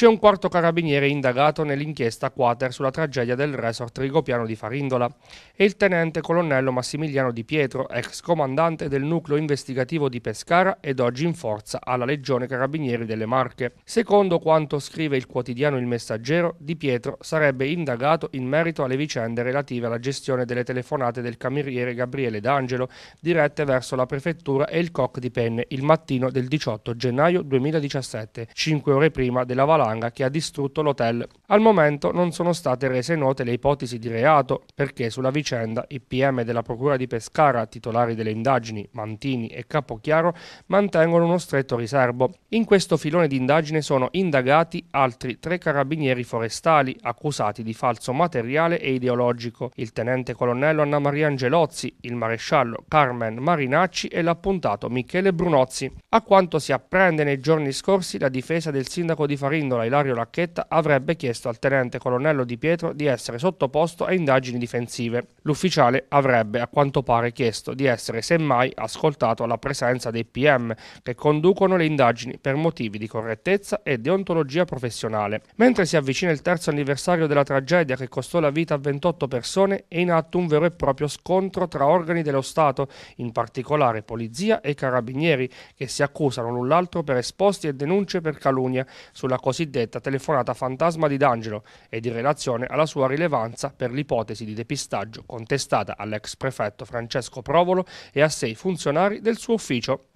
C'è un quarto carabiniere indagato nell'inchiesta Quater sulla tragedia del resort rigopiano di Farindola È il tenente colonnello Massimiliano Di Pietro, ex comandante del nucleo investigativo di Pescara ed oggi in forza alla Legione Carabinieri delle Marche. Secondo quanto scrive il quotidiano Il Messaggero, Di Pietro sarebbe indagato in merito alle vicende relative alla gestione delle telefonate del cameriere Gabriele D'Angelo dirette verso la prefettura e il COC di Penne il mattino del 18 gennaio 2017, cinque ore prima della valanga Katanga che ha distrutto l'hotel. Al momento non sono state rese note le ipotesi di reato perché sulla vicenda i PM della Procura di Pescara, titolari delle indagini Mantini e Capochiaro, mantengono uno stretto riservo. In questo filone di indagine sono indagati altri tre carabinieri forestali accusati di falso materiale e ideologico, il tenente colonnello Anna Maria Angelozzi, il maresciallo Carmen Marinacci e l'appuntato Michele Brunozzi. A quanto si apprende nei giorni scorsi, la difesa del sindaco di Farindola allora Ilario Lacchetta avrebbe chiesto al tenente colonnello Di Pietro di essere sottoposto a indagini difensive. L'ufficiale avrebbe a quanto pare chiesto di essere semmai ascoltato alla presenza dei PM che conducono le indagini per motivi di correttezza e deontologia professionale. Mentre si avvicina il terzo anniversario della tragedia che costò la vita a 28 persone, è in atto un vero e proprio scontro tra organi dello Stato, in particolare polizia e carabinieri, che si accusano l'un l'altro per esposti e denunce per calunnia sulla cosiddetta cosiddetta telefonata fantasma di D'Angelo ed in relazione alla sua rilevanza per l'ipotesi di depistaggio contestata all'ex prefetto Francesco Provolo e a sei funzionari del suo ufficio.